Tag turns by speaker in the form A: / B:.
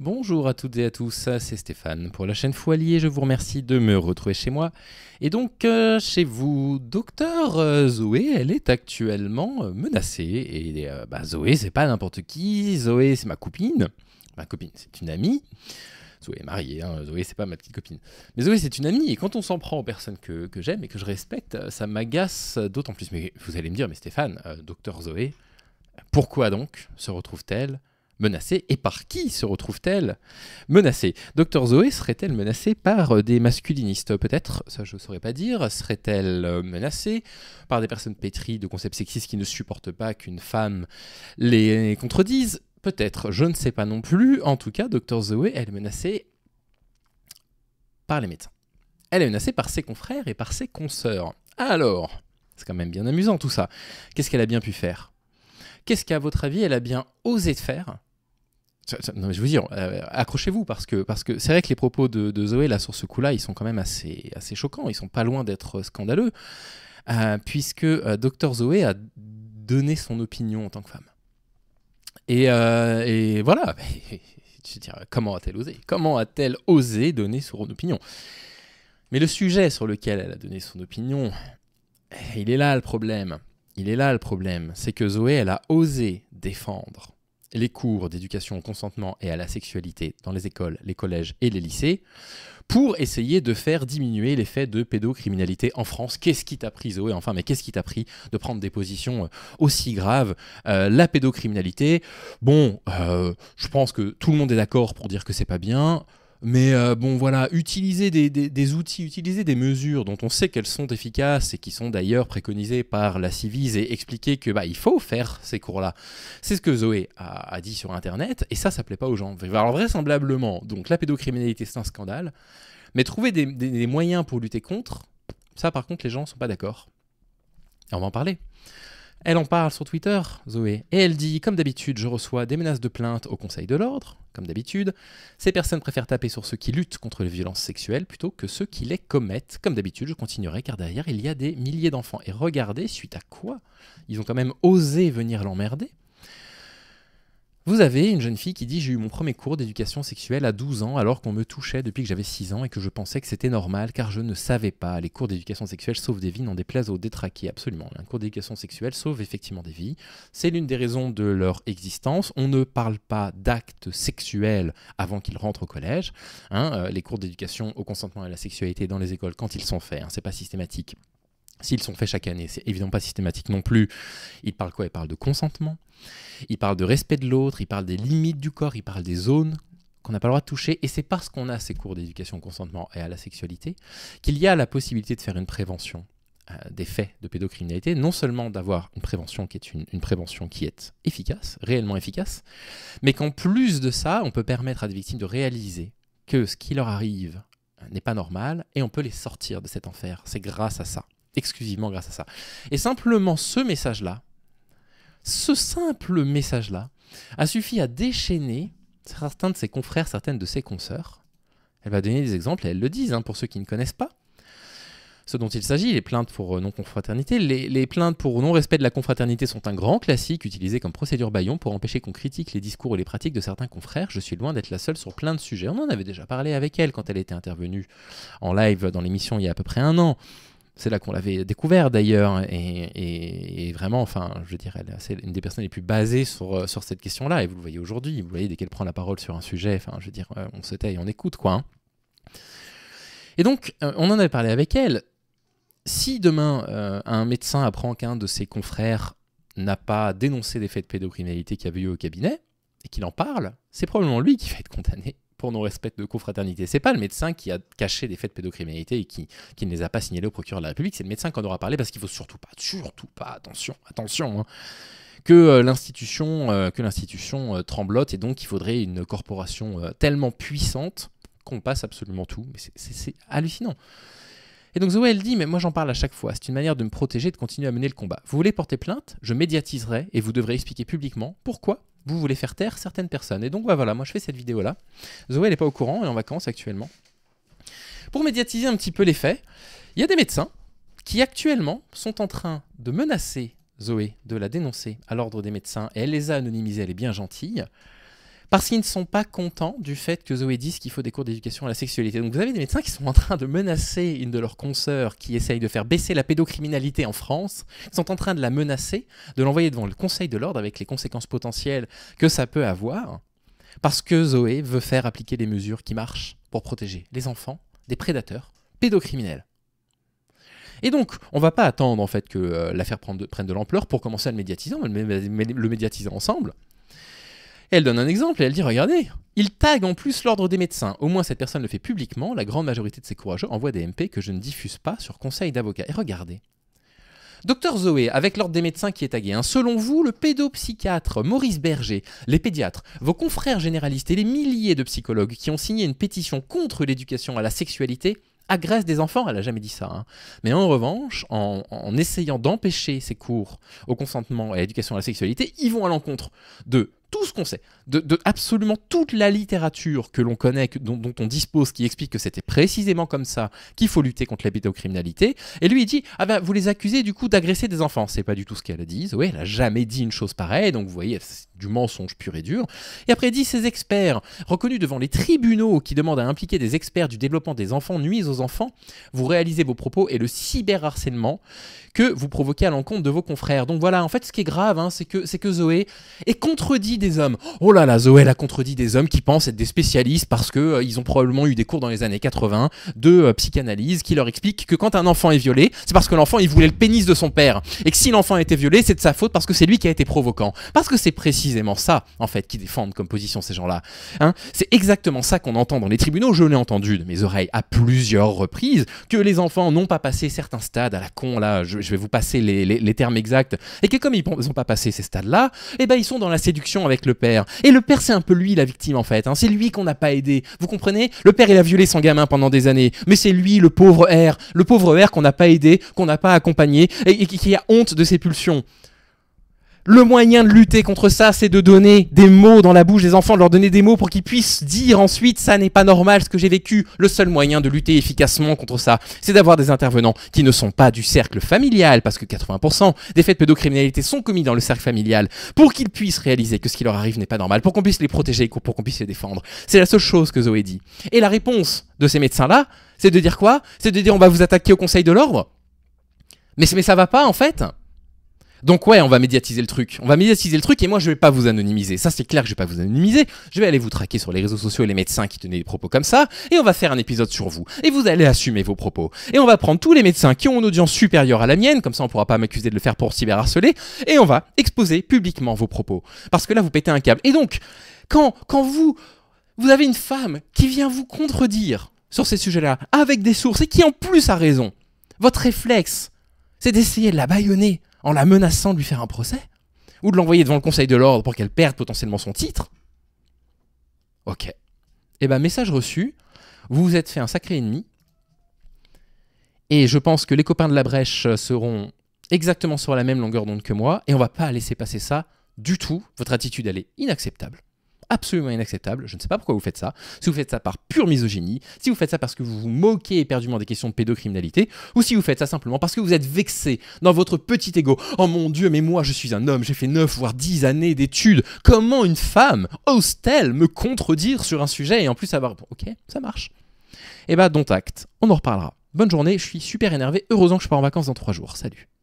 A: Bonjour à toutes et à tous, c'est Stéphane pour la chaîne Foilier. Je vous remercie de me retrouver chez moi. Et donc, euh, chez vous, docteur euh, Zoé, elle est actuellement euh, menacée. Et bah, Zoé, c'est pas n'importe qui. Zoé, c'est ma copine. Ma copine, c'est une amie. Zoé est mariée, hein. Zoé, c'est pas ma petite copine. Mais Zoé, c'est une amie. Et quand on s'en prend aux personnes que, que j'aime et que je respecte, ça m'agace d'autant plus. Mais vous allez me dire, mais Stéphane, docteur Zoé, pourquoi donc se retrouve-t-elle menacée et par qui se retrouve-t-elle menacée Docteur Zoé serait-elle menacée par euh, des masculinistes peut-être Ça je ne saurais pas dire. Serait-elle euh, menacée par des personnes pétries de concepts sexistes qui ne supportent pas qu'une femme les contredise Peut-être, je ne sais pas non plus. En tout cas, Docteur Zoé, elle est menacée par les médecins. Elle est menacée par ses confrères et par ses consoeurs. Alors, c'est quand même bien amusant tout ça. Qu'est-ce qu'elle a bien pu faire Qu'est-ce qu'à votre avis, elle a bien osé de faire non, mais je vous dis, euh, accrochez-vous parce que parce que c'est vrai que les propos de, Zoé là sur ce coup-là, ils sont quand même assez assez choquants. Ils sont pas loin d'être scandaleux, euh, puisque euh, docteur Dr Zoé a donné son opinion en tant que femme. Et, voilà. comment a-t-elle osé Comment a-t-elle osé donner son opinion Mais le sujet sur lequel elle a donné son opinion, il est là le problème. Il est là le problème, c'est que Zoé, elle a osé défendre les cours d'éducation au consentement et à la sexualité dans les écoles, les collèges et les lycées pour essayer de faire diminuer l'effet de pédocriminalité en France. Qu'est-ce qui t'a pris, Zoé Enfin, mais qu'est-ce qui t'a pris de prendre des positions euh, aussi graves euh, La pédocriminalité, bon, euh, je pense que tout le monde est d'accord pour dire que c'est pas bien. Mais euh, bon, voilà, utiliser des, outils, utiliser des mesures dont on sait qu'elles sont efficaces et qui sont d'ailleurs préconisées par la Civise et expliquer que bah, il faut faire ces cours-là. C'est ce que Zoé a, dit sur Internet et ça, ça plaît pas aux gens. Alors vraisemblablement, donc la pédocriminalité c'est un scandale, mais trouver des, des moyens pour lutter contre, ça par contre les gens ne sont pas d'accord. On va en parler. Elle en parle sur Twitter, Zoé, et elle dit Comme d'habitude, je reçois des menaces de plainte au Conseil de l'Ordre, comme d'habitude. Ces personnes préfèrent taper sur ceux qui luttent contre les violences sexuelles plutôt que ceux qui les commettent. Comme d'habitude, je continuerai car derrière, il y a des milliers d'enfants. Et regardez, suite à quoi Ils ont quand même osé venir l'emmerder. Vous avez une jeune fille qui dit J'ai eu mon premier cours d'éducation sexuelle à 12 ans alors qu'on me touchait depuis que j'avais 6 ans et que je pensais que c'était normal car je ne savais pas. Les cours d'éducation sexuelle sauvent des vies, dans des aux détraqués. Absolument. Un cours d'éducation sexuelle sauve effectivement des vies. C'est l'une des raisons de leur existence. On ne parle pas d'actes sexuels avant qu'ils rentrent au collège. Hein. Euh, les cours d'éducation au consentement et à la sexualité dans les écoles quand ils sont faits, ce hein, c'est pas systématique. S'ils sont faits chaque année, c'est évidemment pas systématique non plus. Ils parlent quoi Ils parlent de consentement, ils parlent de respect de l'autre, ils parlent des limites du corps, ils parlent des zones qu'on n'a pas le droit de toucher. Et c'est parce qu'on a ces cours d'éducation au consentement et à la sexualité qu'il y a la possibilité de faire une prévention euh, des faits de pédocriminalité, non seulement d'avoir une prévention qui est une, une, prévention qui est efficace, réellement efficace, mais qu'en plus de ça, on peut permettre à des victimes de réaliser que ce qui leur arrive n'est pas normal et on peut les sortir de cet enfer. C'est grâce à ça exclusivement grâce à ça. Et simplement ce message-là, ce simple message-là, a suffi à déchaîner certains de ses confrères, certaines de ses consoeurs. Elle va donner des exemples et le dit, hein, pour ceux qui ne connaissent pas. Ce dont il s'agit, les plaintes pour euh, non-confraternité. Les, plaintes pour non-respect de la confraternité sont un grand classique utilisé comme procédure baillon pour empêcher qu'on critique les discours et les pratiques de certains confrères. Je suis loin d'être la seule sur plein de sujets. On en avait déjà parlé avec elle quand elle était intervenue en live dans l'émission il y a à peu près un an. C'est là qu'on l'avait découvert d'ailleurs, et, vraiment, enfin, je dirais, c'est une des personnes les plus basées sur, euh, sur cette question-là, et vous le voyez aujourd'hui, vous voyez, dès qu'elle prend la parole sur un sujet, enfin, je veux dire, euh, on se tait et on écoute, quoi. Hein. Et donc, euh, on en avait parlé avec elle. Si demain, un médecin apprend qu'un de ses confrères n'a pas dénoncé des faits de pédocriminalité qu'il y avait eu au cabinet, et qu'il en parle, c'est probablement lui qui va être condamné pour nos respects de confraternité. C'est pas le médecin qui a caché des faits de pédocriminalité et qui, ne les a pas signalés au procureur de la République, c'est le médecin qu'on aura parlé parce qu'il faut surtout pas, surtout pas, attention, attention, hein, euh, euh, que l'institution euh, tremblote et donc il faudrait une corporation tellement puissante qu'on passe absolument tout. Mais c'est hallucinant. Et donc Zoé, elle dit, mais moi j'en parle à chaque fois, c'est une manière de me protéger de continuer à mener le combat. Vous voulez porter plainte Je médiatiserai et vous devrez expliquer publiquement pourquoi vous voulez faire taire certaines personnes. Et donc bah, voilà, moi je fais cette vidéo-là. Zoé, elle n'est pas au courant, elle est en vacances actuellement. Pour médiatiser un petit peu les faits, il y a des médecins qui actuellement sont en train de menacer Zoé, de la dénoncer à l'ordre des médecins, et elle les a anonymisés, elle est bien gentille parce qu'ils ne sont pas contents du fait que Zoé dise qu'il faut des cours d'éducation à la sexualité. Donc vous avez des médecins qui sont en train de menacer une de leurs consoeurs qui essaye de faire baisser la pédocriminalité en France, qui sont en train de la menacer, de l'envoyer devant le Conseil de l'ordre avec les conséquences potentielles que ça peut avoir, parce que Zoé veut faire appliquer des mesures qui marchent pour protéger les enfants des prédateurs pédocriminels. Et donc, on va pas attendre en fait que euh, l'affaire prenne de, l'ampleur pour commencer à le médiatiser, le, médiatiser ensemble. Elle donne un exemple et elle dit Regardez, il tague en plus l'ordre des médecins. Au moins, cette personne le fait publiquement. La grande majorité de ses courageux envoient des MP que je ne diffuse pas sur conseil d'avocat. Et regardez. Docteur Zoé, avec l'ordre des médecins qui est tagué, hein, selon vous, le pédopsychiatre Maurice Berger, les pédiatres, vos confrères généralistes et les milliers de psychologues qui ont signé une pétition contre l'éducation à la sexualité agressent des enfants, elle n'a jamais dit ça. Hein. Mais en revanche, en, en essayant d'empêcher ces cours au consentement et à l'éducation à la sexualité, ils vont à l'encontre de tout ce qu'on sait, de, absolument toute la littérature que l'on connaît, dont, on dispose, qui explique que c'était précisément comme ça qu'il faut lutter contre la pédocriminalité. Et lui, il dit Ah ben, vous les accusez du coup d'agresser des enfants. C'est pas du tout ce qu'elle a dit. Oui, elle a jamais dit une chose pareille. Donc, vous voyez, du mensonge pur et dur. Et après, dit ces experts, reconnus devant les tribunaux qui demandent à impliquer des experts du développement des enfants, nuisent aux enfants, vous réalisez vos propos et le cyberharcèlement que vous provoquez à l'encontre de vos confrères. Donc voilà, en fait, ce qui est grave, hein, c'est que, que Zoé est contredit des hommes. Oh là là, Zoé, l'a a contredit des hommes qui pensent être des spécialistes parce qu'ils euh, ils ont probablement eu des cours dans les années 80 de euh, psychanalyse qui leur explique que quand un enfant est violé, c'est parce que l'enfant, il voulait le pénis de son père. Et que si l'enfant a été violé, c'est de sa faute parce que c'est lui qui a été provocant. Parce que c'est précis ça, en fait, qui défendent comme position ces gens-là. Hein. c'est exactement ça qu'on entend dans les tribunaux. Je l'ai entendu de mes oreilles à plusieurs reprises que les enfants n'ont pas passé certains stades à la con, là, je, vais vous passer les, termes exacts, et que comme ils n'ont pas passé ces stades-là, et eh ben, ils sont dans la séduction avec le père. Et le père, c'est un peu lui la victime, en fait. Hein. c'est lui qu'on n'a pas aidé. Vous comprenez Le père, il a violé son gamin pendant des années, mais c'est lui, le pauvre R, le pauvre R qu'on n'a pas aidé, qu'on n'a pas accompagné, et qui a honte de ses pulsions. Le moyen de lutter contre ça, c'est de donner des mots dans la bouche des enfants, de leur donner des mots pour qu'ils puissent dire ensuite ça n'est pas normal ce que j'ai vécu. Le seul moyen de lutter efficacement contre ça, c'est d'avoir des intervenants qui ne sont pas du cercle familial, parce que 80% des faits de pédocriminalité sont commis dans le cercle familial, pour qu'ils puissent réaliser que ce qui leur arrive n'est pas normal, pour qu'on puisse les protéger, pour qu'on puisse les défendre. C'est la seule chose que Zoé dit. Et la réponse de ces médecins-là, c'est de dire quoi C'est de dire on va vous attaquer au Conseil de l'ordre mais, mais ça va pas en fait donc ouais, on va médiatiser le truc. On va médiatiser le truc et moi je vais pas vous anonymiser. Ça c'est clair que je vais pas vous anonymiser. Je vais aller vous traquer sur les réseaux sociaux et les médecins qui tenaient des propos comme ça et on va faire un épisode sur vous. Et vous allez assumer vos propos. Et on va prendre tous les médecins qui ont une audience supérieure à la mienne, comme ça on pourra pas m'accuser de le faire pour cyberharceler, et on va exposer publiquement vos propos. Parce que là vous pétez un câble. Et donc, quand, quand vous, vous avez une femme qui vient vous contredire sur ces sujets-là, avec des sources, et qui en plus a raison, votre réflexe, c'est d'essayer de la baïonner en la menaçant de lui faire un procès, ou de l'envoyer devant le Conseil de l'ordre pour qu'elle perde potentiellement son titre. Ok. Eh ben, message reçu, vous vous êtes fait un sacré ennemi, et je pense que les copains de la brèche euh, seront exactement sur la même longueur d'onde que moi, et on va pas laisser passer ça du tout. Votre attitude, elle est inacceptable absolument inacceptable. Je ne sais pas pourquoi vous faites ça. Si vous faites ça par pure misogynie, si vous faites ça parce que vous vous moquez éperdument des questions de pédocriminalité, ou si vous faites ça simplement parce que vous êtes vexé dans votre petit ego. Oh mon dieu, mais moi je suis un homme, j'ai fait 9 voire 10 années d'études. Comment une femme ose-t-elle me contredire sur un sujet et en plus avoir. ok, ça marche. Eh bah, dont acte. On en reparlera. Bonne journée, je suis super énervé. Heureusement que je pars en vacances dans 3 jours. Salut.